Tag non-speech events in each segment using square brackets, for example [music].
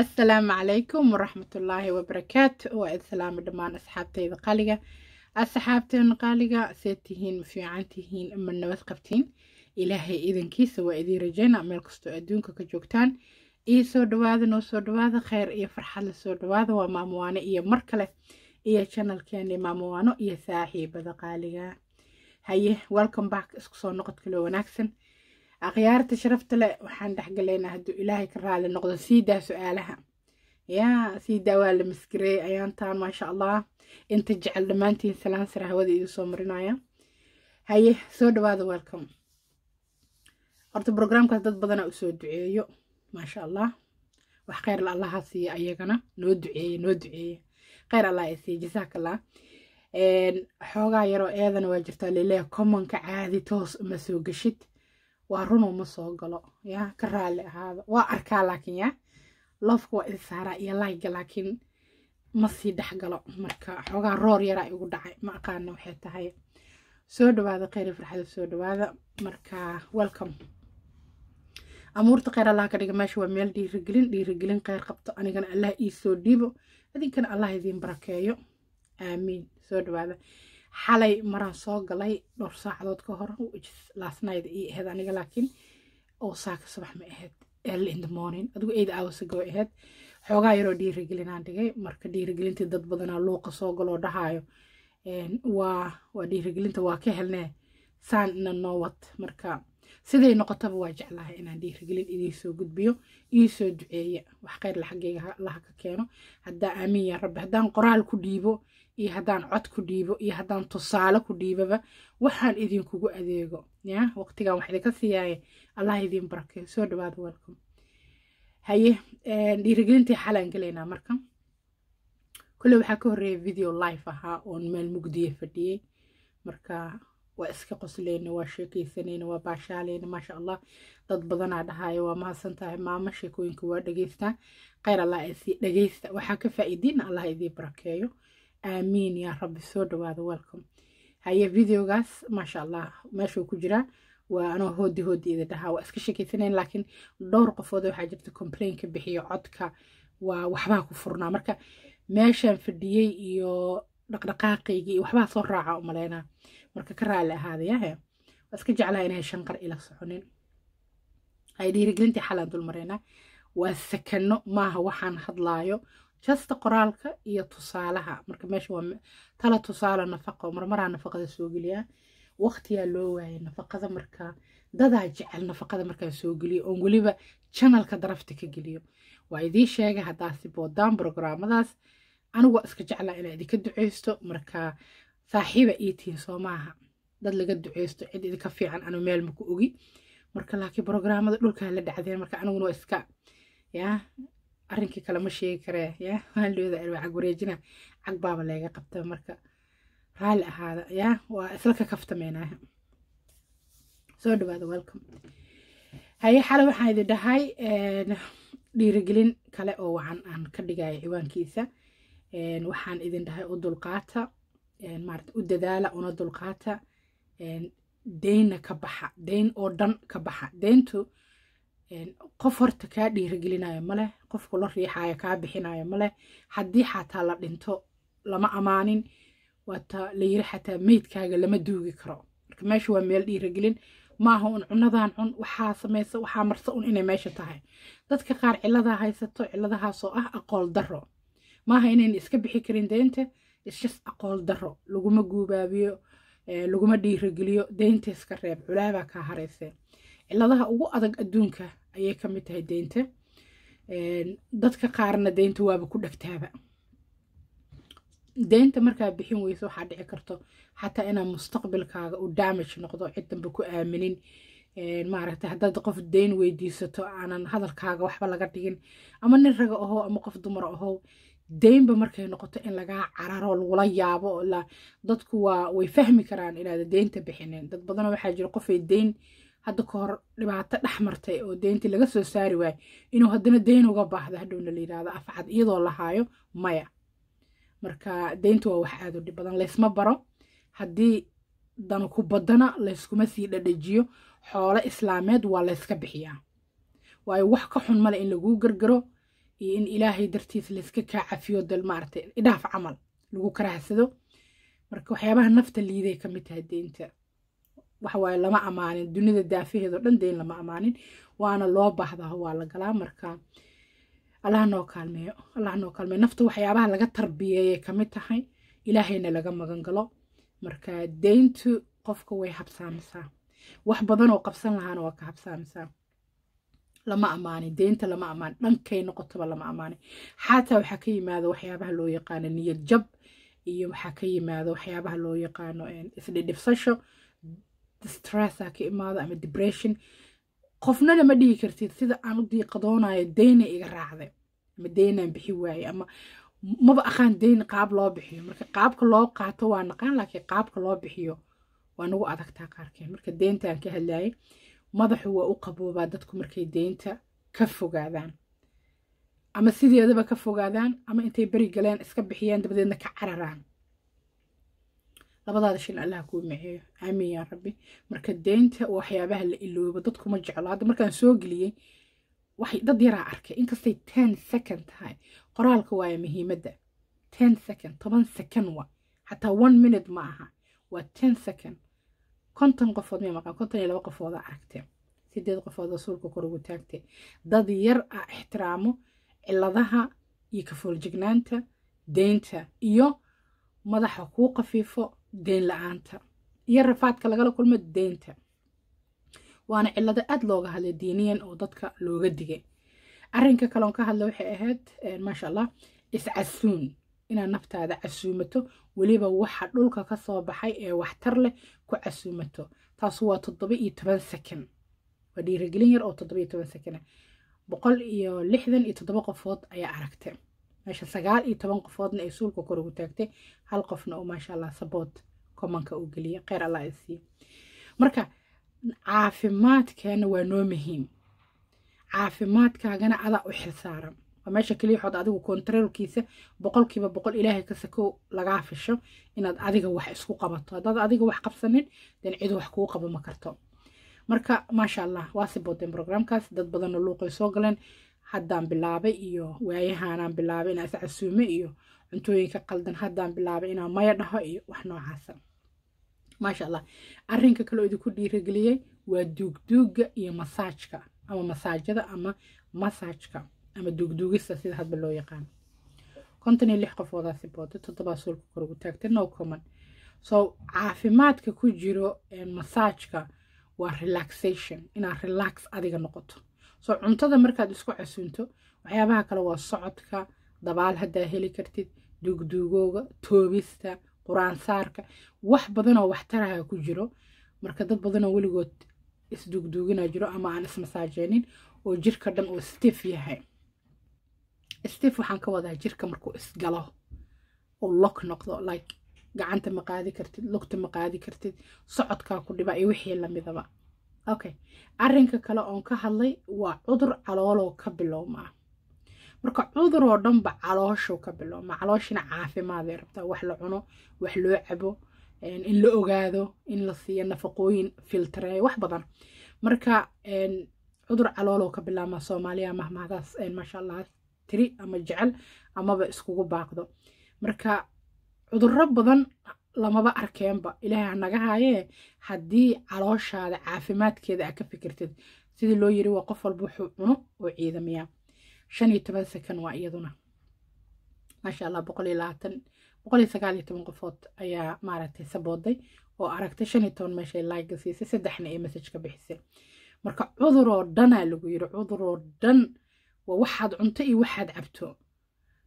assalaamu calaykum waraxmatullaahi wabarakaatu waa id salaama dhammaan asxaabtayda qaaliga asxaabteena qaaliga seed tihiin ma fiican tihiin ma nabad qabtiin ilaahay idankiisa waa idiin rajayna meel kastoo adduunka ka joogtaan ii soo dhawaada noo soo dhawaada khayr iyo farxad la soo dhawaada waa maamowaano iyo mar kale iyo janalkeeni maamowaano iyo saaxiibada qaaliga haye welcome back isku soo noqod kaloo wanaagsan akhyaarta sharafta leh waxaan dhexgalaynaa hadduu ilaahay ka raali noqdo siidaa daa su-aalaha yaa sii waa la maskireeyey ayaantaan maasha allah inta jecel dhammaantiin salaan sare hawada idin soo marinaya haye soo dhawaada welcome horta brograamkaas dad badanaa usoo duceeyo maasha allah wax kheyr la allaha siiya ayagana noo duceeye noo duceeye kheyr allah ee siiya jasaakallah xoogaa yaroo eedana waa jirtaa leleya commonka caadi toos uma soo geshid waa runuu ma soo galo yaa ka raalli ahaada waa arkaa laakiin yaa loofka waa idi saaraa iyo laayga laakiin ma sii dhexgalo marka xoogaa roor yaraa igu dhacay ma aqaana waxay tahay soo dhawaada kheyra farxada soo dhawaada marka welcome amuurta kheyr allah ka dhiga meesha waa meel dhiirigelin dhiirigelin kheyr qabto anigana allah ii soo dhiibo adinkana allah idiin barakeeyo aamiin soo dhawaada xalay maraan soo galay dhowr saacadood ka hor laasnayd io ahayd aniga laakiin oo saaka subax ma ahayd early in the morning adigu eid hours ago ahayd xoogaa yaroo dhiirigelinaan dhigay marka dhiirigelintii dad badanaa luuqa soo galoo dhahaayo waa waa dhiirigelinta waa ka helnee saan ina noowad marka siday noqotaba waa jeclahay inaan dhiirigelin idiisoo gudbiyo iisoo duceeya wax kheyr la ka keeno haddaa aamin yaa rabbi haddaan qoraal ku dhiibo iyo haddaan cod ku dhiibo iyo haddaan tusaale ku dhiibaba waxaan idinkugu adeego ya waqtigan wax idinka siiyaaye allah idin barakay soo dhawaada welcome haye eh, dhiirigelintii xalaan gelaynaa marka kolley waxaa ka horreeya video life ahaa oon meel mugdiya fadhiyey marka waa iska qosleyna waa sheekeysanayna waa baashaalayna maasha allah dad badanaa dhahaayo waa mahadsan tahay maamo sheekooyinka waa dhegeystaa kheyr allah sii dhegeysta waxaa ka faa'iidiina allah idii barakeeyo aamiin yaa rabbi soo dhawaada welcom haye videogaas maasha allah meeshuu ku jiraa waa anoo hoodi hooddiida dhahaa waa iska sheekeysanayn laakiin dhowr qofood waxaa jirta complainka bixiyo codka waa waxbaa ku furnaa marka meeshaan fadhiyey iyo dhaqdhaqaaqaygii iyo waxbaa soo raaca u maleynaa marka ka raali ahaadayahe waa iska jeclaha inay shanqar ila soconin ay dhiirigelintii xalaan dulmareynaa waa sakano maaha waxaan hadlaayo jasta qoraalka iyo tusaalaha marka meesha waa tala tusaale nafaqo marmaraa nafaqada soo geliyaa waqtiyaa loo waayay nafaqada markaa dadaa jecel nafaqada markaan soo geliyo oon weliba janalka darafta ka geliyo waa idiin sheegay haddaasi boodaan brograamadaas aniguwaa iska jeclaa inaa idinka duceysto markaa saaxiiba ii tihin soo maaha dad laga duceysto cid idinka fiican anu meel maku ogi marka laakiin brograamada dhulkaa la dhacdeen marka aniguna waa iska yaa arrinkii kale ma sheegi karee ya maalidooda [laughs] alwaaag wareejina cag baaba qabta marka raali ahaada ya waa isla ka kaftameynaah soo dhawaada welcom haye xale waxaan idin dhahay dhiirigelin kale oo wacan aan ka dhigaya ciwaankiisa waxaan idin dhahay u dulqaata maarata u dadaala una dulqaata deynna ka baxa deyn oo dhan ka baxa deyntu qof horta kaa dhiiragelinayo maleh qof kula riixayo kaa bixinayo maleh haddii xataa la dhinto lama amaanin waata la yiri xataa meydkaaga lama duugi karo marka meesha waa meel dhiiragelin maaha un cunadan cun waxaa samaysa waxaa marsa un inay meesha tahay dadka qaar ciladaa haysato ciladahaasoo ah aqool daro maaha inayna iska bixi karin deynta isjas aqool daro laguma guubaabiyo eh, laguma dhiirageliyo deynta iska reeb culaabaa kaa haraysee cilladaha ugu adag adduunka ayay kamid tahay deynta dadka qaarna deynta waaba ku dhagtaaba deynta markaa bixin weyso waxaa dhici karto xataa inaa mustaqbalkaaga u damage noqdo cid danbe ku aaminin maaragta haddaad qof deyn weydiisato aanan hadalkaaga waxba laga dhigin ama nin raga aho ama qof dumar aho deynba markay noqoto in lagaa cararo lagula yaabo dadku way fahmi karaan inaada deynta bixinin dad badan waxaa jira qofay deyn hadda ka hor dhibaato dhex martay oo deyntii laga soo saari waayo inuu haddana deyn uga baahda hadhowna la yidhaahdo afcad iyadoo lahaayo haayo maya marka deynta waa wax aad u dhib badan laysma baro haddii danu ku badana layskuma sii dhadhajiyo xoolo islaameed waa layska bixiyaa waayo wax ka xun male in laguu gargaro iyo in ilaahay dartiis layska kaa cafiyo dal maaragtay idhaaf camal lagu karahsado marka waxyaabaha nafta liiday ka mid tahay deynta waxawaaye lama amaanin dunida daafaheedo dhan deyn lama amaanin waana loo baahdaa waa la galaa markaa allah noo kaalmeeyo allah noo kaalmeeyo nafta waxyaabaha laga tarbiyeeyay kamid tahay ilaahayna laga magangalo galo marka dayntu qofka way habsaamisaa wax badan oo qabsan lahaana waa ka habsaamisaa lama amaanin deynta lama amaanin dhankay noqotaba lama amaanin xaataa waxaa ka yimaada waxyaabaha loo yaqaano niyad jab iyo waxaa ka yimaada waxyaabaha loo yaqaano isdhidhibsasho distress a ah, ka imaado ama dibression qofna lama dhigi kartid sida aan u diiqadoonayo deyna iga raacday ama deynaan bixi waaye ama maba aqaan deyn qaab loo bixiyo marka qaabka loo qaato waa naqaan laakiin qaabka loo bixiyo waa nagu adagtaa qaarkeen marka deyntaan ka hadlaayay madaxu waa u qaboobaa dadku markay deynta ka fogaadaan ama sideedaba ka fogaadaan ama intay beri galeen iska bixiyaan dabadeedna ka cararaan labadaada shil allaha kuu maceeyo aamin yaa rabbi marka deynta waxyaabaha la iloobo dadkuma jeclo hadda markaan soo geliyey dad yaraa arkay inkastay ten second tahay qoraalka waaya muhiimadda ten second toban second wa xataa one minute ma aha waa ten second konton qofood may maqan konton iyo laba qofooda aragtee sideed qofood rasuulka kor ugu taagtee dad yar a ixtiraamo ciladaha iyo kafooljignaanta deynta iyo madaxa kuu qafiifo deen la-aanta iyo rafaadka lagala kulmo deynta waana cilado aada looga hadlay diiniyan oo dadka looga digay arinka kaloon ka hadla waxay ahayd eh, maasha allah iscasuun inaad naftaada casuumato weliba waxa dhulka ka soo baxay ee waxtar leh ku casuumato taasu waa toddoba iyo toban sakan waa dhiirigelin yar oo toddoba iyo toban sakan boqol iyo lixdan iyo toddoba qofood ayaa aragta meesha sagaal iyo toban qofoodna ay suulka kor ugu taagtay hal qofna oo maasha allah saboot komanka uu geliya kheyr allah siiyo marka caafimaadkeena waa noo muhiim caafimaadkaagana adaa u xilsaaran waa meesha keliyaxood adigu kontrolkiisa boqolkiiba boqol ilaahay ka sakow lagaa fisho inaad adiga wax isku qabato haddaad adiga wax qabsanin den cid wax kuu qabo ma karto marka maasha allah waa siboodeen brograamkaas dad badanna luuqay soo galeen haddaan bilaabay iyo waayahaanaan bilaabay inaa iscasuume iyo cuntooyinka qaldan haddaan bilaabay inaa maya dhaho iyo wax noocaasa maasha allah arrinka kaloo idinku dhiirageliyay waa duugduugga iyo masaajka ama masaajada ama masaajka ama duugduugista sida hadba loo yaqaano konton iyo lix qofoodaa sibooday toddobaa suulka kor ugu taagtay no common so caafimaadka ku jiro eh, masaajka waa relaxation inaad relax adiga noqoto soo cuntada markaad isku casuunto waxyaabaha kale waa socodka dabaal haddaa heli kartid duugduugooga toobista quraansaarka wax badanoo waxtaraha ku jiro marka dad badanoo weligood isduugduuginaa jiro ama aan ismasaajeynin oo jirka dhan oo stef yahay stef waxaan ka wadaa jirka markuu isgalo oo lok noqdo like gacanta ma qaadi kartid logta ma qaadi kartid socodkaa ku dhiba iyo wixii lamidaba okay arrinka kale oon ka hadlay waa cudur calooloo ka bilowmaa marka cudur oo dhanba calooshuu ka bilowma calooshina caafimaadee rabtaa wax la cuno wax loo cabo in la ogaado in la siiyo nafaqooyin filtareeyo wax badan marka cudur calooloo ka bilaabmaa soomaaliya mahmahdaas maasha allah tiri ama jecel amaba iskugu baaqdo marka cudurro badan lamaba arkeenba ilaahay hanaga hayee haddii calooshaada caafimaadkeeda aa ka fikirtid sidii loo yiri waa qof walba wuxuu cuno oo ciidamiyaa shan iyo toban sakan waa iyaduna maasha allah boqol iyo labaatan boqol iyo sagaal iyo toban qofood ayaa maaragtay sabooday oo aragtay shan iyo toban meeshay laagga siisay saddexna ay message bixisay marka cudur oo dhanaa lagu yiri cudur oo dhan waa waxaad cunto iyo waxaad cabto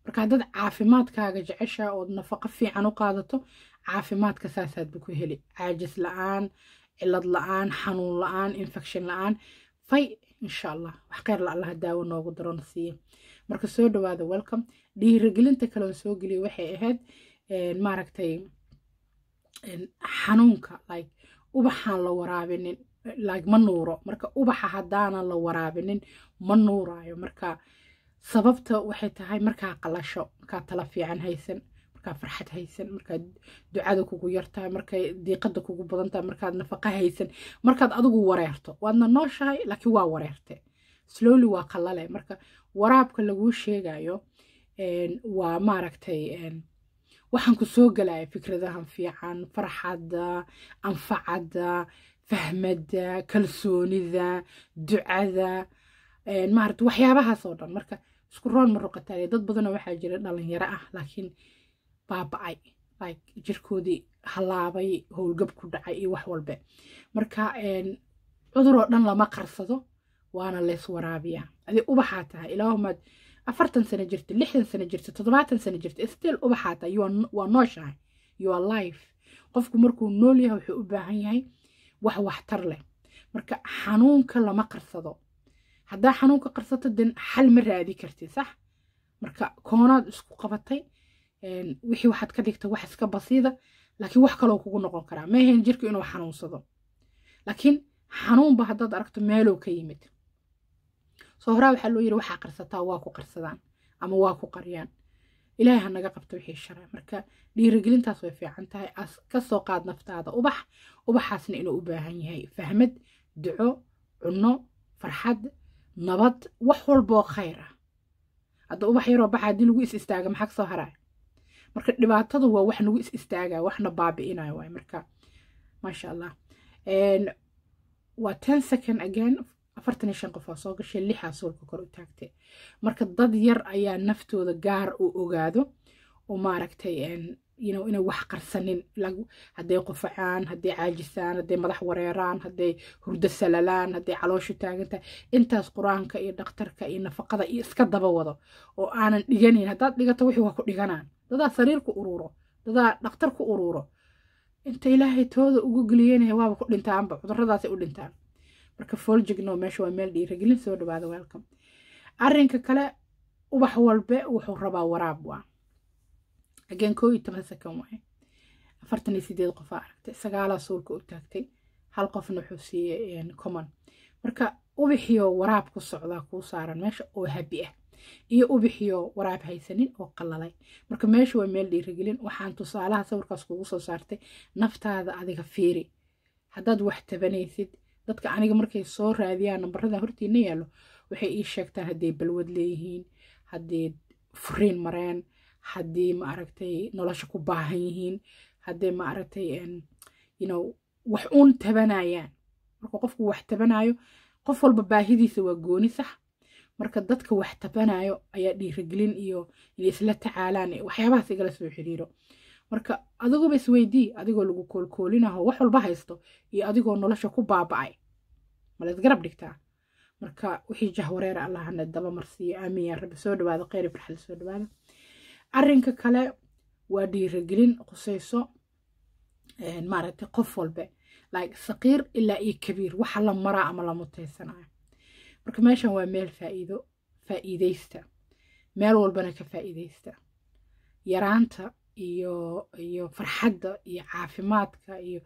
marka haddaad caafimaadkaaga jeceshaa ood nafaqo fiican u qaadato caafimaadka saasaadba ku heli caajis la-aan cilad la-aan xanuun la-aan infection la-aan fay insha allah wax la allaha daawo noogu darona siiya marka soo dhawaada welcome dhiirigelinta kaleon soo geliya waxay ahayd maaragtay xanuunka like ubaxaan la waraabinin like ma nuuro marka ubaxa haddaanan la waraabinin ma nuuraayo marka sababta waxay tahay markaa qalasho markaa tala fiican haysan markaa farxad haysan markaad ducada kugu yartahay markay diiqada kugu badantahay markaad nafaqa haysan markaad adigu wareerto waadna nooshahay laakiin waa wareerte slowly waa qalale marka waraabka laguu sheegayo waa maaragtay waxaan ku soo gelaya fikradahan fiican farxada anfacada fahmada kalsoonida ducada maaragta waxyaabahaas dhan marka isku roon ma dad badanoo waxaa jira dhalinyaro ah laakiin baaba-ay like jirkoodii halaabay howlgab ku dhacay iyo wax walbe marka cudur dhan lama qarsado waana lees waraabiyaa adi ubaxaa tahay ilaahumaad afartan sano jirta lixdan sano jirta toddobaatan sano jirta stil ubaxaa tahay waa nooshahay your life qofku markuu nool yahay wuxuu u baahan yahay wax waxtar leh marka xanuunka lama qarsado haddaa xanuunka qarsato den xal ma raadi kartid sax marka koonaad isku qabatay wixii waxaad ka dhigta wax iska basiida laakiin wax kaloo kugu noqon karaa maahayn jirka inuu xanuunsado laakiin xanuunba haddaad aragto meelow ka yimid soo horaa waxaa loo yiri waxaa qarsataa waa ku qarsadaan ama waa ku qariyaan ilaahay ha naga qabta wixii sharay marka dhiirigelintaas way fiican tahay as ka qaad naftaada ubax ubaxaasna inuu u baahan yahay fahmad duco cunno farxad nabad wax walboo khayr ah hadda ubax yaroo baxa haddii lagu is istaaga maxaa kasoo haraa marka dhibaatadu waa wax nagu is istaaga waxna baabi'inaya waay marka maasha allah waa ten second again afartan iyo shan qof aa soo gashay lixaa suurka kor u taagtay marka dad yar ayaa naftooda gaar u ogaado oo maaragtay you inay wax qarsanin hadday qufacaan hadday caajisaan hadday madax wareeraan hadday hurdo salalaan hadday calooshu taagantahay intaas qur-aanka iyo dhakhtarka iyo nafaqada iyo iska daba wado oo aanan dhiganayn haddaad dhigato wixii waa ku dhiganaan dadaa sariir ku uruuro dadaa dhakhtar ku uruuro inta ilaahay tooda ugu geliyanaya waaba ku dhintaanba cuduradaasay u dhintaan marka fooljigno meesha waa meel dhiiragelin soo dhawaada waalcom arrinka kale ubax walbe wuxuu rabaa waraab waa ageen koo iyo toban sakan waaye afartan iyo sideed qofaa aragtay sagaalaa suulka u taagtay hal qofna wuxuu siiyey common marka ubixiyo waraab ku socdaa kuu saaran meesha oo habi ah iyo ubixiyo waraab haysanin oo qalalay marka meeshu waa meel dhiirigelin waxaan tusaalaha sawirkaas kugu soo saartay naftaada adiga fiiri haddaad wax tabanaysid dadka aniga markay soo raadiyaan nambarada hortiina yaallo waxay ii sheegtaan hadday balwad leeyihiin hadday furiin mareen haddii maaragtay nolosha ku baahan yihiin hadday maaragtay yno wax uun tabanayaan marka qofku wax tabanayo qof walba baahidiisa waa gooni sax marka dadka wax tabanayo ayaa dhiirigelin iyo inay isla tacaalaan waxyaabahaas igala soo xiriiro marka adigooba isweydii adigoo lagu koolkoolinaho wax walba haysto iyo adigoo nolosha ku baaba'ay malaad garab dhigtaa marka wixii jahwareera ah allahana dabamarsiiyo aamiin rabbi soo dhawaada kheyr barxal soo dhawaada arrinka kale waa dhiirigelin qusayso eh, maaragtay qof walbe like saqiir ilaa iyo kabiir waxa la maraa ama la muteysanaayo marka meeshan waa meel faa'iido faa'iideysta meel walbana ka faa'iideysta yaraanta iyo iyo farxadda iyo caafimaadka iyo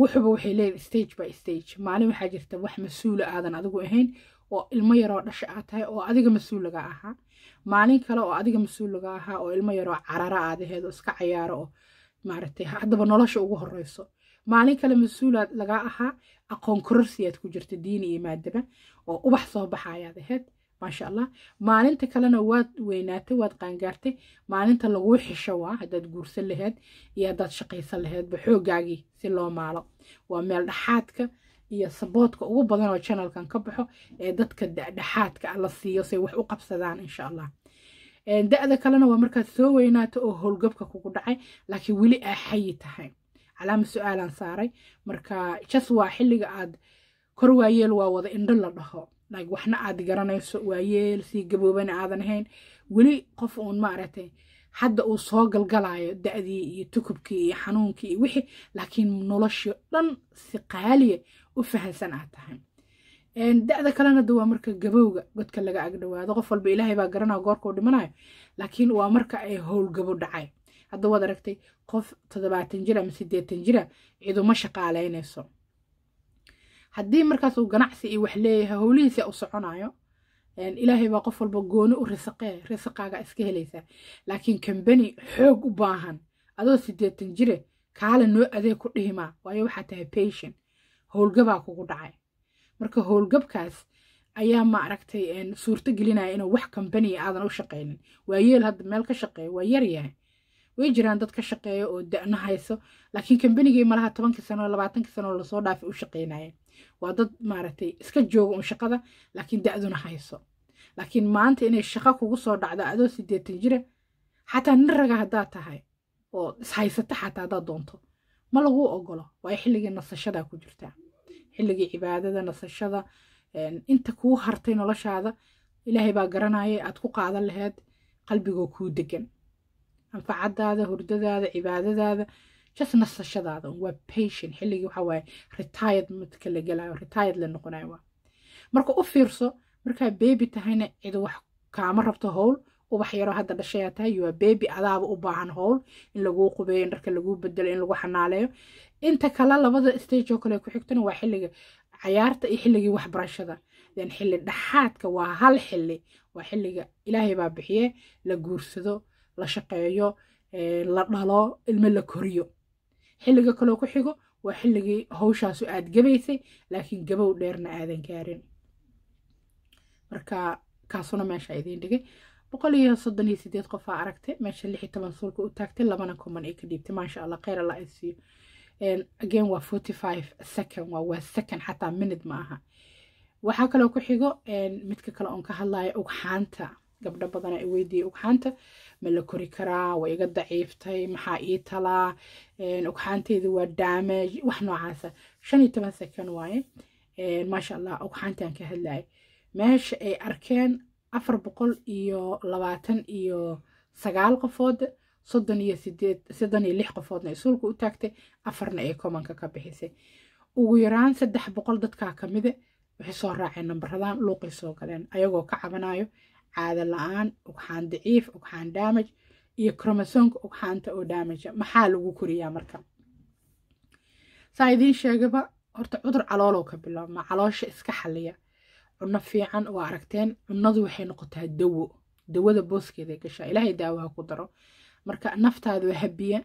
wuxuba waxay leedahay stage by stage maalin waxaa jirta wax mas-uula aadan adigu ahayn oo ilmo yaroo dhasha aad tahay oo adiga mas-uulaga ahaa maalin kale oo adiga mas-uulaga ahaa oo ilmo yaroo carara aadaheed oo iska cayaaro oo maaragtay haddaba nolosha ugu horeyso maalin kale mas-uulaad lagaa ahaa aqoon kororsiyaad ku jirta diini iyo maadaba oo ubax soo baxaayaad ahayd maasha allah maalinta kalena waad weynaatay waad qaangaartay maalinta laguu xisho waa haddaad guursan lahayd iyo haddaad shaqaysan lahaydba xoogaagii si loo maalo waa meel dhaxaadka iyo saboodka ugu badan oo janalkan ka baxo ee dadka dhexaadka ah la siiyo say wax u qabsadaan insha allah da-da kalena waa markaad soo weynaato oo howlgabka kugu dhacay laakiin weli aa xayi tahay calaama su-aalaan saaray marka waa xilliga aad kor waayeel waa wada indho la dhaho like waxna aad garanayso waayeel sii gaboobana aadan ahayn weli qof uun maaragtay hadda uu soo galgalaayo da-dii iyo tukubkii iyo xanuunkii iyo wixii laakiin noloshii dhan si qaaliya ah u fahansan aad tahay da-da kalena da waa marka gabowga godka laga agdhawaado qof walba ilaahay baa garanaa goorkau dhimanayo laakiin waa marka ay howlgabo dhacay hadda waad aragtay qof toddobaatan jir ama siddeetan jira ah, ciduma shaqaalaynayso haddii markaas uu ganacsi iyo wax leeyahay howlihiisa u soconayo ilaahay baa qof walba gooni u risaqee risaqaaga iska helaysaa laakiin kambani xoog u baahan adoo sideetan jire eh, kaale noo adeeg ku dhihimaa waayo waxaa tahay bashin howlgabaa kugu dhacay marka howlgabkaas ayaa maaragtay suurto gelinaya inuu wax kambaniya aadan u shaqaynin waa hadda meel ka shaqeeyo waa yaryahay way jiraan dad ka shaqeeya oo da'na hayso laakiin kambanigii malaha tobankii sanoo labaatankii sanoo lasoo dhaafay u shaqeynaya waa dad maaragtay iska jooga un shaqada laakiin da'duna hayso laakiin maanta inay shaqo kugu soo dhacdo adoo sideetan jira xataa nin raga haddaad tahay oo ishaysata xataa haddaad doonto ma laguu ogolo waayo xilligii nasashadaa ku jirtaa xilligii cibaadada nasashada inta kuu hartay noloshaada ilaahay baa garanayay aad ku qaadan laheyd qalbigoo kuu degan anfacadaada hurdadaada cibaadadaada just nasashadaada waa patient xilligii waxaa waaye la gelayo retired la noqonayo waa marka u fiirso markaa beebi tahayna cid wax kaama rabto howl ubax yaroo hadda dhashayaa tahay waa beebi adaaba u baahan howl in laguu qubeeyo in dharka laguu bedelo in lagu xanaaleeyo inta kale labada stage oo kale ku xigtana waa xilliga cayaarta iyo xilligii waxbarashada then xilli dhaxaadka waa hal xilli waa xilliga ilaahay baa bixiye la guursado la shaqeeyo la dhalo ilmo la koriyo xilliga kaloo ku xigo waa xilligii howshaasu aad gabaysay laakiin gabow dheerna aadan gaarin marka kaasuna meesha idiin dhigay boqol iyo soddon iyo sideed qofaa aragtay meesha lix iyo toban suulka u taagtay labana kuman ay ka dhiibtay maasha allah kheyr allah ay again waa forty five second waa waa second xataa minute ma aha waxaa kaloo ku xigo midka kale oon ka hadlaya ugxaanta gabdho badana ay weydiiyay ugxaanta ma la kori karaa way iga daciiftay maxaa ii talaa ogxaanteeda waa daamaj wax noocaasa shan iyo toban second waaye maasha allah ogxaantaan ka hadlaayay meesha ay arkeen afar boqol iyo labaatan iyo sagaal qofooda soddon iyo sideed soddon iyo lix qofoodna suulka u taagtay afarna ay komanka ka bixisay ugu yaraan saddex boqol dadkaa kamida waxay soo raaceen nambaradan luuqay soo galeen ayagoo ka cabanaayo caada la-aan ugxaan daciif ugxaan daamaj iyo kromosoomka ugxaanta oo daamaja maxaa lagu koriyaa marka saa idiin sheegaba horta cudur caloolow ka bilaabmaa caloosha iska xaliya cunno fiican waa aragteen cunnadu waxay noqotaa dawo dawada booskeeday gashaa ilaahay daawo ha ku daro marka naftaadu habiya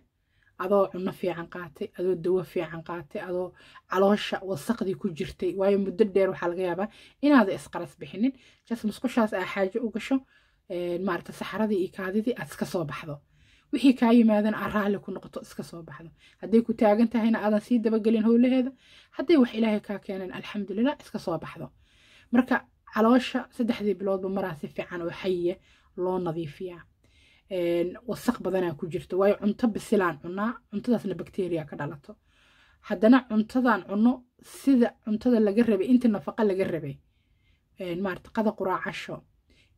adoo cuno fiican qaatay adoo dawo fiican qaatay adoo caloosha wasaqdii ku jirtay waayo muddo dheer waxaa laga yaabaa inaada isqaras bixinin jas musqushaas aa xaajo u gasho maarata saxaradii iyo kaadidii aad iska soo baxdo wixii kaa yimaadana aad ku noqoto iska soo baxdo hadday ku taagan tahayna aadan sii dabagelin howlaheeda hadday wax ilaahay kaa keeneen alxamdulilah iska soo baxdo marka caloosha saddexdii biloodba maraa si fiican oo xayiya loo nadiifiyaa wasaq badanaa ku jirto waayo cunto bisilaan cunaa cuntadaasna bakteriya ka dhalato haddana cuntadaan cunno sida cuntada laga rabay intii nafaqo laga rabay maarata qada quraacasho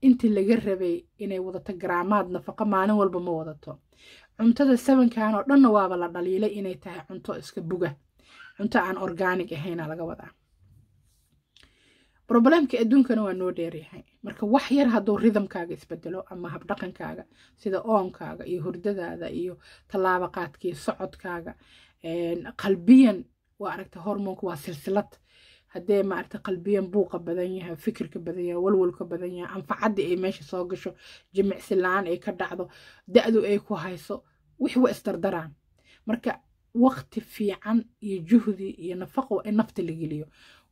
intii laga rabay inay wadato garaamaad nafaqo maalin walba ma wadato cuntada sabankan oo dhanna waaba la dhaliilay inay tahay cunto iska buga cunto aan organic ahaynaa laga wadaa roblemka adduunkana waa noo dheeryahay marka wax yar haduu ridamkaaga isbedelo ama habdhaqankaaga sida oonkaaga iyo hurdadaada iyo tallaabaqaadka iyo socodkaaga qalbiyan waa aragta hormoonka waa silsilad haddee maaragta qalbiyan buuqa badan yahay fikirka badan yahay walwalka badan yahay anfacadii ay meesha soo gasho jimicsila aan ay ka dhacdo da-du ay ku hayso wix waa isdardaraan marka waqti fiican iyo juhdi iyo nafaqo in nafta la geliyo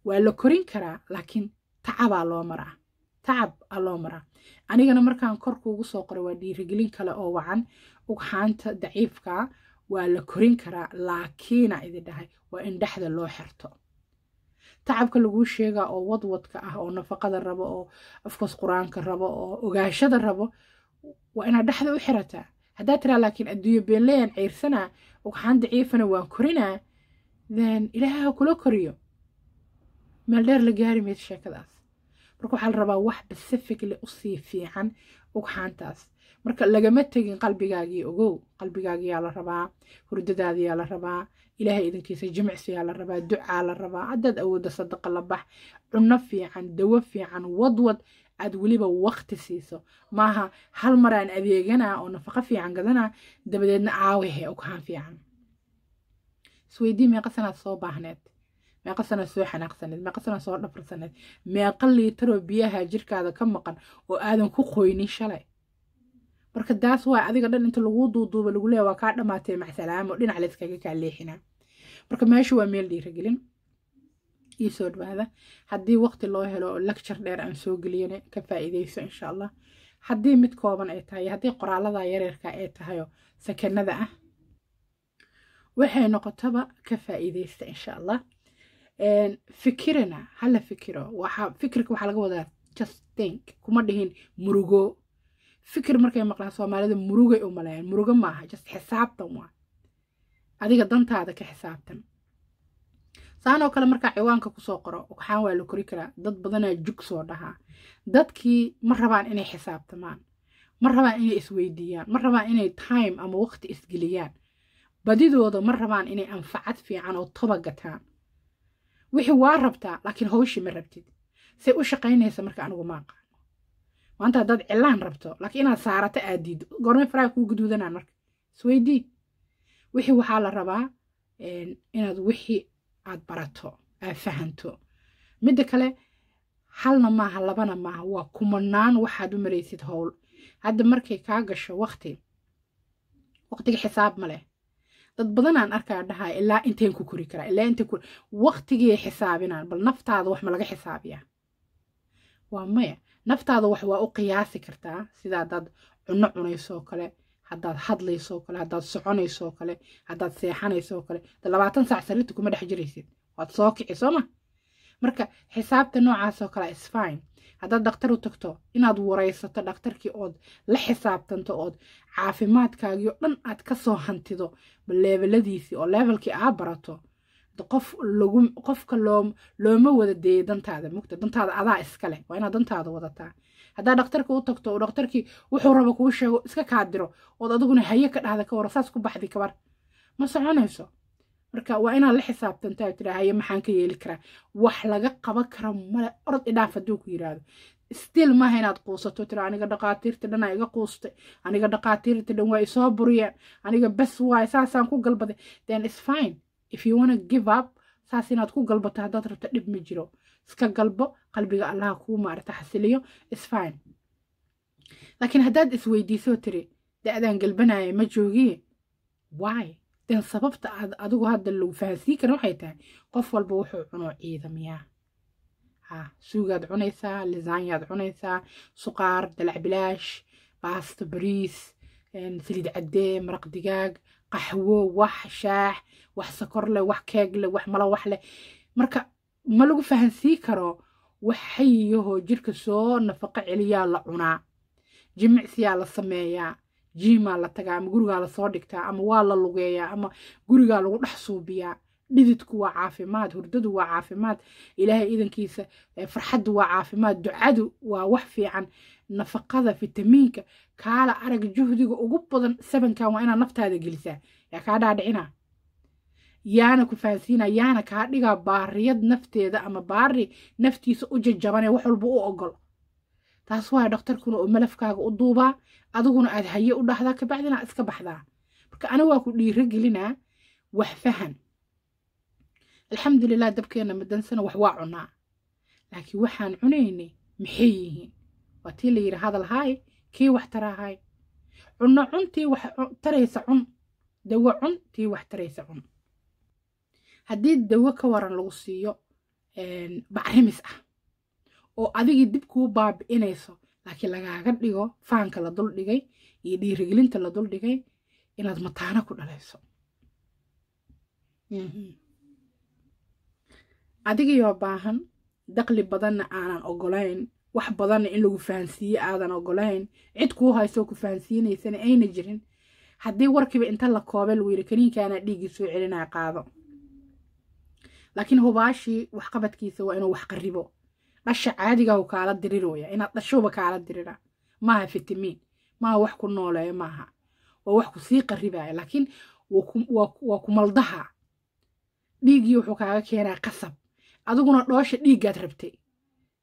waa la korin karaa laakiin tacabaa loo maraa tacab a loo maraa anigana markaan kor kuugu soo qoray waa dhiirigelin kale oo wacan ugxaanta daciifka waa la korin karaa laakiina idi dhahay waa in dhexda loo xirto tacabka laguu sheegaa oo wadwadka ah oo nafaqada rabo oo afkoos qur-aanka rabo oo ogaashada rabo waa inaad dhexda u xirataa haddaa tiraa laakiin adduunyo beenleyaan ceyrsanaa ugxaan daciifana waan korinaa then ilaaha kula koriyo meel dheer la gaari maysa sheekadaas marka waxaa la rabaa wax bacific usii fiican ugxaantaas marka lagama tegin qalbigaagii ogow qalbigaagiyaa la rabaa hurdadaadiyaa la rabaa ilaahay idinkiisa jimicsiyaa la rabaa ducaa la rabaa haddaad awoodda sadaqa la bax cunno fiican dawo fiican wadwad aad weliba waqti siiso maaha hal maraan adeeganaa oo nafaqo fiican gadanaa dabadeedna aawihe ughaan fiican isweydii meeqasanaad soo baahneed meeqa sana soo xanaaqsaneed meeqa sana soo dhafarsaneed meeqa liitaroo biyaha jirkaada ka maqan oo aadan ku qoynin shalay marka daas waa adiga dhan inta laguu duuduuba lagu leeya waa kaa dhammaatee macsalaamo dhinac layskaga kaa leexinaa marka meeshu waa meel dhiiragelin iisoo dhawaada haddii waqti loo helo oo lacture dheer aan soo geliyana ka faa'iidayso insha allah haddii mid kooban ay tahay haddii qoraalada yareerka ay tahay sakanada ah waxay noqotaba ka faaiideysta insha allah fikirina hala fikiro waxa fikirka waxaa laga wadaa just think kuma dhihin murugo fikir markay maqlaan soomaalida murugay u maleeyaan murugo maaha just xisaabtan waa adiga dantaada ka xisaabtan saan oo kale markaa ciwaanka kusoo qoro waxaan waa la kori karaa dad badanaa jugsoo dhahaa dadkii ma rabaan inay xisaabtamaan ma rabaan inay isweydiiyaan ma rabaan inay time ama waqti isgeliyaan badidooda ma rabaan inay anfacad fiican oo toba gataan wixii waa rabtaa laakiin hawshii ma rabtid say u shaqaynaysa marka anigu maa qaano maanta haddaad cilaan rabto laakiin inaad saarato aad diido gorme faraha kuu guduudanaa marka isweydii wixii waxaa la rabaa inaad wixii aad barato aad fahanto midda kale halna maaha labana maaha waa kumanaan waxaad u maraysid howl hadda markay kaa gasho wakti waqtiga xisaab ma leh dad badanaan arkaa dhahaa ilaa inteen ku kori karaa ilaa inteen ku waqtigii xisaabinaan bal naftaada wax ma laga xisaabiyaa waa maya naftaada wax waa u qiyaasi kartaa sida haddaad cunno cunaysoo kale haddaad hadlaysoo kale haddaad soconaysoo kale haddaad seexanaysoo kale da labaatan saac sariirta kuma dhex jiraysid waad soo kici soo ma marka xisaabta noocaasoo oo kale isfine haddaad dhaktar u tagto inaad waraysato dhaktarkii ood la xisaabtanto ood caafimaadkaagii o dhan aad ka soo hantido leebeladiisii oo leebelkii aa barato qof qofka looma wada deeyay dantaada mugta dantaada adaa iska leh waa inaad dantaada wadataa haddaad dhakhtarka u tagto oo dhakhtarkii wuxuu rabo kuu sheego iska kaadiro ood adiguna haye ka dhahda ka waro saas ku baxdi kabar ma soconayso marka waa inaad la xisaabtantaa tidhaahaya maxaan ka yeeli karaa wax laga qaba kara male orod idhaaf hadduu ku yidhaahdo still maaha inaad quusato tira aniga dhaqaatiirta dhan aa iga quustay aniga dhaqaatiirta dhan waa isoo buriyeen aniga bes waay saasaan ku galbaday then it's fine if you wanna give up saas inaad ku galbato haddaad rabto dhib ma jiro iska galbo qalbiga allaha kuu maarata xasiliyo it's fine laakiin haddaad isweydiisoo tiri da-daan galbanaya ma joogiye why sababta aad adigu hadda lagu fahansiin kara waxay tahay qof walba wuxuu cuno ciidamiyaa ha suugaad cunaysaa lisaanyaad cunaysaa suqaar dalac bilaash baasto bariis saliid caddee maraq digaag qaxwo wax shaax wax sakor leh wax keeg leh wax malo wax leh marka ma lagu fahansiin karo waxayahoo jirka soo nafaqo celiyaa la cunaa jimicsiyaa la sameeyaa jiimaa la tagaa ama gurigaa lasoo dhigtaa ama waa la lugeeyaa ama gurigaa lagu dhex suubiyaa dhididku waa caafimaad hurdadu waa caafimaad ilaahay idankiisa farxaddu waa caafimaad ducadu waa wax fiican nafaqada fitamiinka kaala arag juhdiga ugu badan sabankan waa inaad naftaada gelisaa yaa kaa dhaadhicina yaana ku fahansiina yaana kaa dhigaa baariyad nafteeda ama baari naftiisa u jajabanee wax walba u ogol taas waa dhakhtarkuna oo malafkaaga u duubaa adiguna aad haye u dhahdaa kabacdina iska baxdaa marka ana waa ku dhiiro gelinaa wax fahan alxamdulilah dabkeenna madansana wax waa cunaa laakiin waxaan cunaynay maxay yihiin waa tii la yidhi hadal haay kii wax taraahay cunno cun tii wax taraysa cun dawo cun tii wax taraysa cun haddii dawo ka waran lagu siiyo bacrimis ah oo adigii dib kuu baabi'inayso laakiin lagaaga dhigo faanka la dul dhigay iyo dhiirigelinta la dul dhigay inaad mataano ku dhalayso mhm. adigiyoo baahan daqli badanna aanan ogolayn wax badanna in lagu fahansiiye aadan ogolayn cid kuu haysoo ku fahansiinaysana ayna jirin haddii warkiiba inta la koobay lagu yiri kaniinkaanaa dhiiggii soo celinaa qaado laakiin hubaashii waxqabadkiisa waa inuu wax qaribo dhasha caadiga u kaala diriiraya inaad dhashuba kaala dirira maaha fitamiin maaha wax ku nooleeya maaha waa wax kusii qaribaya laakiin waa kumaldaha dhiiggii wuxuu kaaga keenaa qasab adiguna dhoosha dhiiggaad rabtay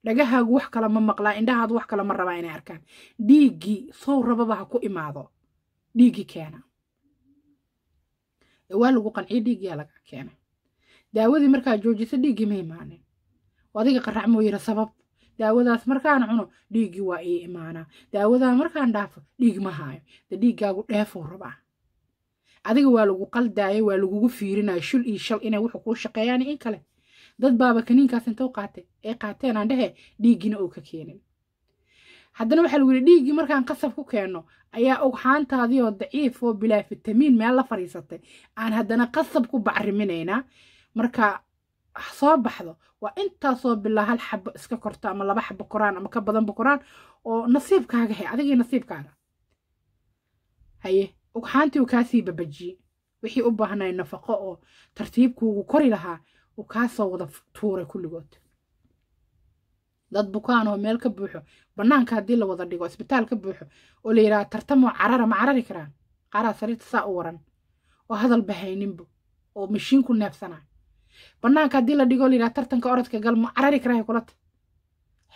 dhagahaagu wax kale ma maqlaa indhahaadu wax kale ma rabaa inay arkaan dhiiggii sow rababa ha ku imaado dhiiggii keena waa lagu qanciya dhiiggii halaga keena daawadii markaa joojisa dhiiggii ma imaanin adiga qarac moo yira sabab daawadaas markaan cuno dhiiggii waa ii imaanaa daawadaa markaan dhaafo dhiig ma haayo de dhiiggaagu dheefuu rabaa adiga waa lagu qaldaaya waa lagugu fiirinaya shul iyo shal inay wuxuu kuu shaqeeyaan in kale dad baaba kaniinkaas intou qaatay ay qaateen aan dhehe dhiiggina ou ka keenin haddana waxaa lagu yidhi dhiiggii markaan qasab ku keenno ayaa ogxaantaadii oo daciif oo bilaa fitamiin meel la fadhiisatay aan haddana qasab ku bacriminaynaa marka soo baxdo waa intaasoo bilaa hal xabo iska korto ama laba xabo koraan ama ka badanba koraan oo nasiibkaaga hay adigii nasiibkaaga haye ugxaantii uu kaasii babajiye wixii u baahnay nafaqo oo tartiibkuugu kori lahaa uu kaasoo wada tuuray kulligood dad bukaan oo meel ka buuxo bannaanka haddii la wada dhigo isbitaal ka buuxo oo la yidhaha tartamoo carara ma carari karaan qaraa sariirta saa u waran oo hadalba hayninbo oo mashiinku neebsanaa banaanka haddii la dhigoo layiraa tartanka orodka galma carari karaya kulata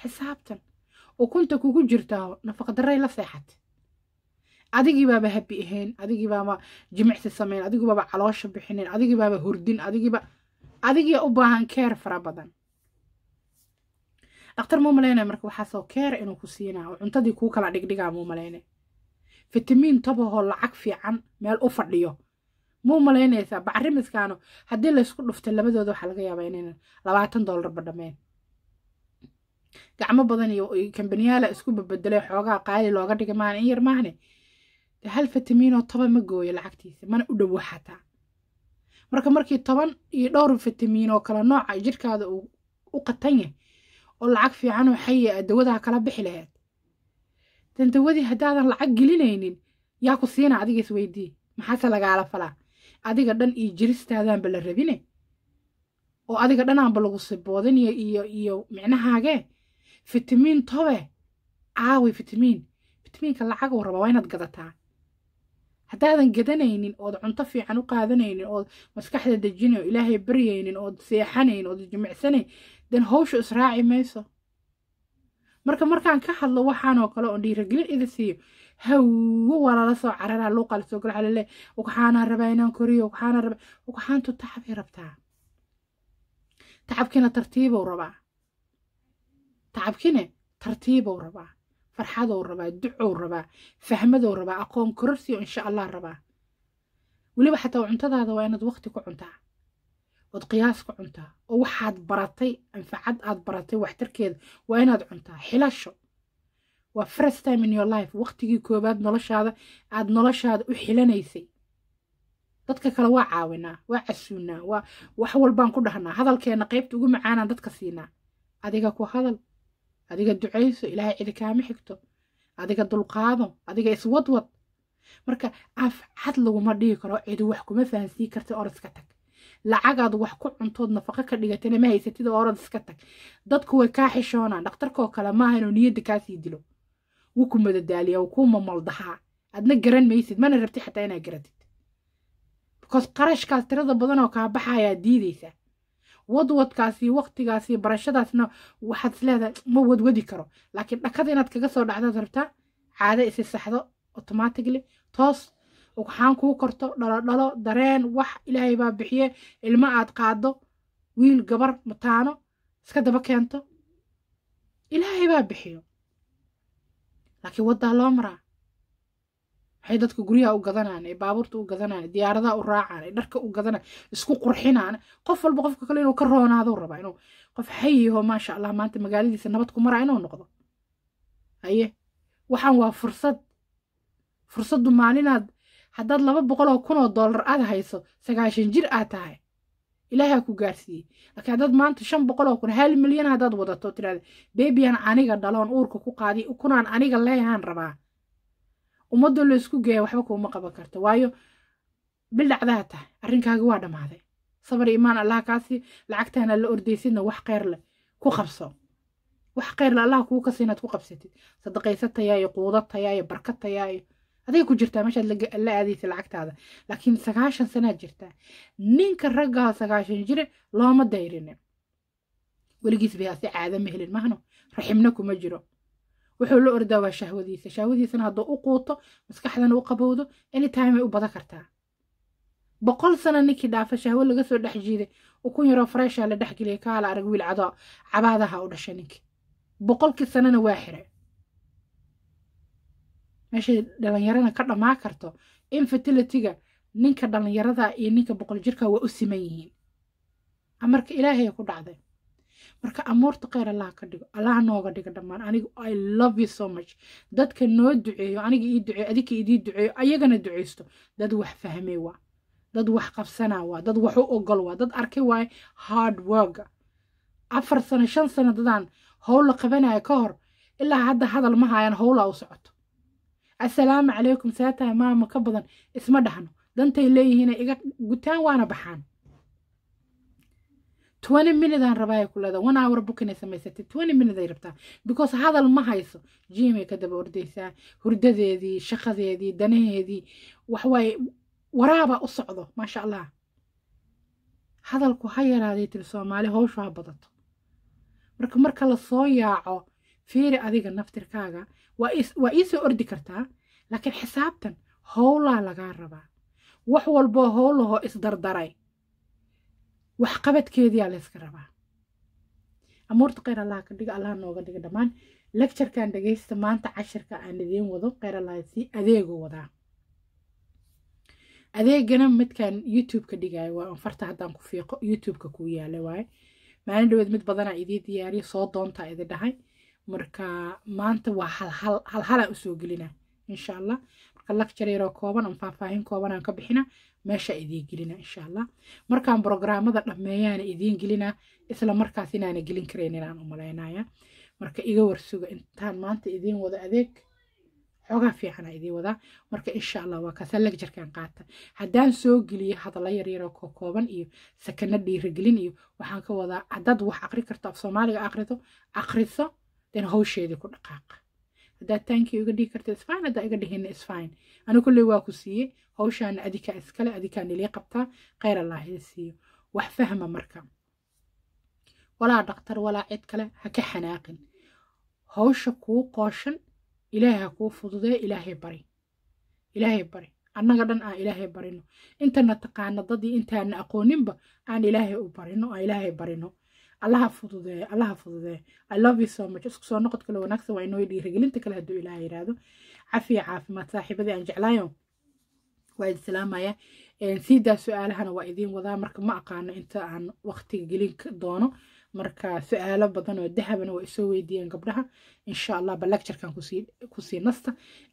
xisaabtan ukunta kugu jirtaa nafaqadaray la seexat adigiibaaba habi ahayn adigiibaaba jimicsi sameyn adigubaaba caloosha bixinin adigiibaaba hurdin adigiiba adigiia u baahan keer fara badan dhakhtar muu malaynaya marka waxaasoo keera inuu ku siinaa oo cuntadii kuu kala dhigdhigaa muu malaynaya fitamiin tabahoo lacag fiican meel u fadhiyo muu malaynaysaa bacrimiskaanu haddii laysku dhuftay labadooda waxaa laga yaabaa inaynan labaatan doolarba dhameen gacmo badan iyo kambaniyaala isku babedelay xoogaa qaali looga dhigay maana in yar maahne hal fatamiinoo toban ma gooyo lacagtiisa mana u dhowo xataa marka markii toban iyo dhowr fatamiin oo kale nooca jirkaada uu u qatan yahay oo lacag fiicanoo xayi a dawadaa kala bixi lahayd dandawadii haddaadan lacag gelinaynin yaa ku siina adigaisweydii maxaase lagaala falaa adiga dhan iyo jiristaadaanba la rabine oo adiga dhanaanba lagu siboodaniyo iyo iyo micnahaagee fitamiin tobe caawi fitamiin fitamiinka lacag uu waa inaad gadataa haddaadan gadanaynin ood cunto fiican u qaadanaynin ood maskaxda dejinayn ilaahay baryaynin ood seexanayn ood jimicsanayn dan hawshu israaci mayso marka markaan ka hadlo waxaanoo kale oon dhiiragelin ida siiyo hawo walaala soo carara luuqala soo gala alale waxaana rabaa inaan koriyo waxaana rabaa waxaantu tacabay rabtaa tacabkiina tartiibou rabaa tacabkine tartiibou rabaa farxadou rabaa ducow rabaa fahmadou rabaa aqoon kororsiyo insha allah rabaa weliba xataa cuntadaada waa inaad waqti ku cuntaa ood qiyaas ku cuntaa oo waxaad baratay anfacad aad baratay waxtarkeeda waa inaad cuntaa xilasho waa first time in your life waqtigii koowaad noloshaada aada noloshaada u xilanaysay dadka kale waa caawinaa waa casuunaa waa wax walbaan ku dhahnaa hadalkeenna qaybta ugu macaanaan dadka siinaa adiga ku hadal adiga ducayso ilaahay cidi kaama xigto adiga dulqaado adiga iswadwad marka af cad laguma dhihi karo cidi wax kuma fahansii karta orod iska tag lacagaad wax ku cuntood nafaqo ka dhigatana ma haysatida orod iska tag dadku way kaa xishoonaan dhakhtarkoo kale maaha inuu niyadda kaasii dilo wuu ku madadaaliyaa wuu kuu mamaldaxaa adna garan maysid mana rabti xataa inaad garatid because qarashkaas tirada badanoo kaa baxayaa ayaa diidaysaa wadwadkaasi waktigaasi barashadaasna waxaad isleedahay ma wadwadi karo laakiin dhakada inaad kaga soo dhacdaad rabtaa caada isi saxdo automatically toos ugxaan kuu korto dhalodhalo dareen wax ilaahay baa bixiye ilmo aad qaaddo wiil gabar mataano iska daba keento ilaahay baa bixiyo laakiin waddaa loo maraa waxay dadka guryaha u gadanaan ee baabuurta u gadanaan diyaaradaha u raacaan ee dharka u gadanaan isku qurxinaan qof walba qofka kale inuu ka roonaado rabaa inuu qof xayiho maasha allah maanta magaaladiisa nabad ku maraa inuu noqdo aye waxaan waa fursad fursaddu maalinaad haddaad laba boqol oo kun oo dollar aad hayso sagaashan jir aad tahay ilaaha ku gaarsiiyey laakiin haddaad maanta shan boqoloo kun hal milyan haddaad wadato tiraada bebiyan aniga dhaloon uurka ku qaadiy ukunaan aniga leeyahaan rabaa ummadda laysku geeya waxba kuuma qaban karta waayo bildhacdaa tahay arrinkaaga waa dhammaaday sabar imaan allah kaasi lacagtaana la ordaysidna wax kheyr leh ku qabso wax kheyr leh kuu kasi ku qabsatid sadaqaysatayaa quudatayaayo barkatayaayo adiga ku jirtaa meeshaad la aadaysa lacagtaada laakiin sagaashan sanaa jirtaa ninka raggaha sagaashan jire looma dayrin weligiis bayaase caada ma helin mahno raximna kuma jiro wuxuu la ordaa waa shahwadiisa shahwadiisana hadduu u quuto maskaxdana u qabowdo anytime ay u badan kartaa boqol sano ninkii dhaafa shahwo laga soo dhex jiiday ukun yaroo fareeshaa la dhexgeliyay kaala arag wiil cabaadaha u dhashay ninkii boqolkii sanana waa xiray meeshay dhalinyarana ka dhamaa karto infertilityga ninka dhallinyarada iyo ninka boqol jirka waa u siman yihiin amarka ilaahaya ku dhacday marka amuurta kheyr allaha ka dhigo allaha nooga dhiga dhammaan aniga i love you so much dadka noo duceeyo aniga ii duceeyo adinka idii duceeyo ayagana duceysto dad wax fahmay waa dad wax qabsana waa dad wax u ogol waa dad arkay waaye hard worka afar sano shan sano dadaan howla qabanaya ka hor ilaa hadda hadal ma haayaan howlaa u socoto asalaamu calaykum saatahay maama ka badan isma dhahno dantay leeyihiina iga gutaan waana baxaan twenty minudaan rabaa ku one hour book inay samaysatay twenty minute rabtaa because hadal ma hayso jimay ka daba ordaysaa hurdadeedii shaqadeedii danaheedii waxwaaye waraaba u socdo maasha allah hadalku ha yaraaday tiri soomaali howshu ha badato marka marka la soo yaaco fiiri adiga naftirkaaga waa ii soo ordi kartaa laakiin xisaabtan howlaa lagaa rabaa wax walboo howlahoo isdardaray waxqabadkeediyaa layska rabaa amuurta kheyr allaha ka dhiga allaha nooga dhiga dhammaan lecturkan dhegaysta maanta cashirka aan idiin wado kheyr allaha si adeegu wadaa adeegana midkan youtube dhigaayo waa anfarta haddaan ku fiiqo youtube-ka yaala waaye maalin dhaweed mid badanaa idii diyaariya soo doontaa idi dhahay marka maanta waa halhalaan usoo gelina insha allah marka lactureyaroo kooban aan faahfaahin koobanaan ka bixina meesha idiin gelina insha allah markaan brogramada dhammeeyaana idiin gelina isla markaas inaana gelin karayn inaan umalaynaya marka iga warsuga intaan maanta idiin wada adeeg xoogaa fiicana idiin wadaa marka insha allah waa kaasa lagjarkan qaata haddaan soo geliyo hadallo yaryaroo kokooban iyo sakano dhiirigelin iyo waxaan ka wadaa haddaad wax aqri karto af soomaaliga aqrito aqriso den hawsheedii ku dhaqaaqa haddaad taankii iga dhihi karta isfine haddaa iga dhihina isfine anigu kolley waa ku siiyey hawshaana adikaa iskale adikaan ilii qabtaa kheyr allah ii siiyo wax fahma marka walaa dhakhtar walaa cid kale ha ka xanaaqin hawsha kuu qooshan ilaahay ha kuu fududee ilaahay bari ilaahay bari annaga dhan aan ilaahay barino intana taqaana dadii intaana aqooninba aan ilaahay u barino aan ilaahay barino allaha fududee allaha fududee i love you so much isku soo noqod kale wanaagsan waa inoo dhiirigelinta kale hadduu ilaaha yidhaahdo cafiya caafimaad saaxiibadii aan jeclaayo waa idislaamaya siidaa su-aalahana waa idiin wadaa marka ma aqaano inta aan waqtiga gelin doono marka su-aalo badan oo dahabana waa isoo weydiiyeen gabdhaha insha allah ba lecturekan kusii nasta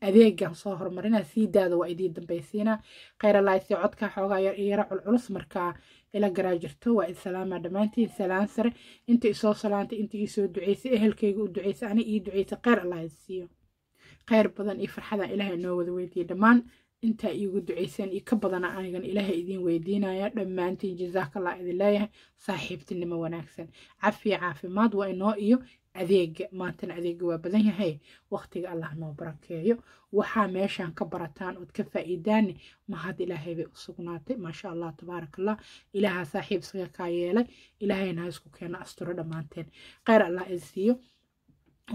adeegan soo hormarinaa siidaada waa idiin dambaysiinaa khayra laaysi codka xoogaa yar yara culculus markaa ila garaa jirto waa id salaama dhammaantiin salaan sare inta isoo salaantay inta iisoo duceysay ehelkayga u duceysay ani ii duceysay kheyr allah is siiyo kheyr badan iyo farxadaan ilaaha inoo wada weydiiya dhammaan intaa iigu ducayseen iyo ka badana anigan ilaaha idiin weydiinaya dhammaantiin jazaakallaa idin leeyahay saaxiibtinimo wanaagsan cafiya caafimaad waa inoo iyo adeega maantana adeega waa badan yahay waqtiga allah noo barakeeyo waxaa meeshaan ka barataan ood ka faa'iidaane mahad ilaahay bay u sugnaatay maasha allah tabaarakallah ilaaha saaxiib isaga kaa yeelay ilaahayna ha isku keeno asturo dhammaanteen kheyr allah isiiyo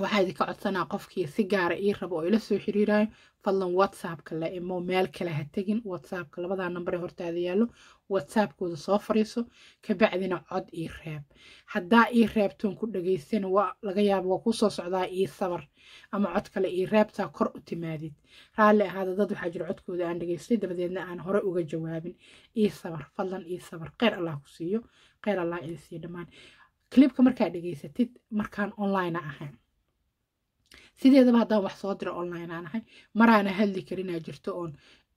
waxaa idinka codsanaa qofkii si gaara ii rabo oo ila soo xiriirayo fadlan whatsappka la imo meel kale ha tegin whatsappka labadaa nambaree hortaada yaallo whatsappkooda soo fariiso kabacdina cod ii reeb haddaa ii reebtoon ku dhagaysana waa laga yaaba waa kuu soo socdaa ii sabar ama cod kale ii reebtaa kor u timaadid raalli ahaada dad waxaa jira codkooda aan dhagaystay dabadeedna aan hore uga jawaabin ii sabar fadlan ii sabar kheyr allah ku siiyo kheyr allah idin siiyo dhammaan klibka markaa dhegaysatid markaan online ahayn sideedaba haddaan wax soo diro online ahay maraana hadli karinaa jirto oon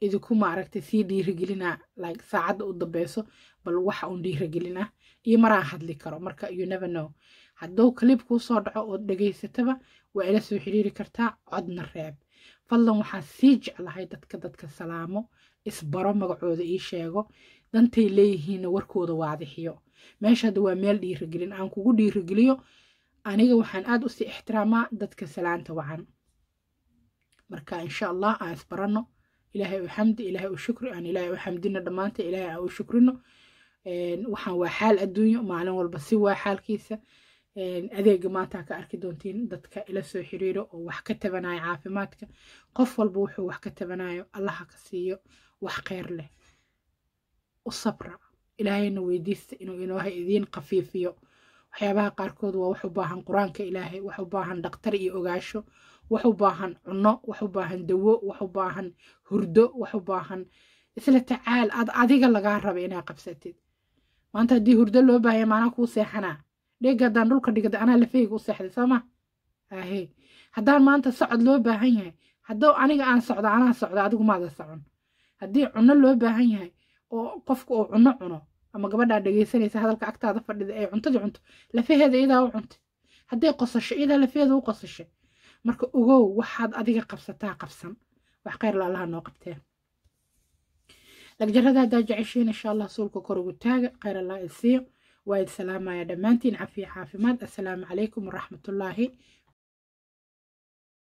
idinku maaragtay sii dhiirigelinaa like saacadda u dambeyso bal waxa uun dhiirigelinaa iyo maraan hadli karo marka you never know hadduu clip kuu soo dhaco oo dhegaysataba waa ila soo xiriiri kartaa codna reeb fadlan waxaan sii jeclahay dadka dadka salaamo isbaro magacooda ii sheego dantay leeyihiinna warkooda waadixiyo meeshaada waa meel dhiiragelin aan kugu dhiirageliyo aniga waxaan aada usii ixtiraamaa dadka salaanta wacan marka insha allah aan isbarano ilaahay u xamdi ilaahay u shukri aan ilaahay u xamdino dhammaanta ilaahay aan u shukrino waxaan waa xaal adduunyo maalin walba si waa xaalkiisa adeega maanta ka arki doontiin dadka ila soo xiriiro oo wax ka tabanayo caafimaadka qof walba wuxuu wax ka tabanayo allaha ka siiyo wax kheyr leh u sabra ilaahayna weydiista inuu inooha idiin khafiifiyo waxyaabaha qaarkood waa wax u baahan qur-aanka ilaahay wax u baahan dhaktar iyo ogaasho wax u baahan cunno wax u baahan dawo wax u baahan hurdo wax u baahan isla tacaal ad adiga lagaa raba inaa qabsatid maanta haddii hurdo loo baahaya maanaa kuu seexanaa dheega haddaan dhulka dhigda anaa lafahayga u seexday sooma ahe haddaan maanta socod loo baahan yahay haddou aniga aan socdo anaa socdo adigu maada socon haddii cunno loo baahan yahay oo qofku uu cunno cuno ama gabadhaa dhegeysanaysa hadalka agtaada fadhida ee cuntadii cunto lafaheeda iyadaa u cuntay hadday qosasho iyadaa lafaheeda u qosashay marka ogow waxaad adiga qabsataa qabsan wax khayr la allaha noo qabtee lagjarada haddaa jeceshiin insha allah suulka kor ugu taaga khayr allah isiiyo waa id salaamaya dhammaantiin cafiya caafimaad assalaamu calaykum waraxmatullaahi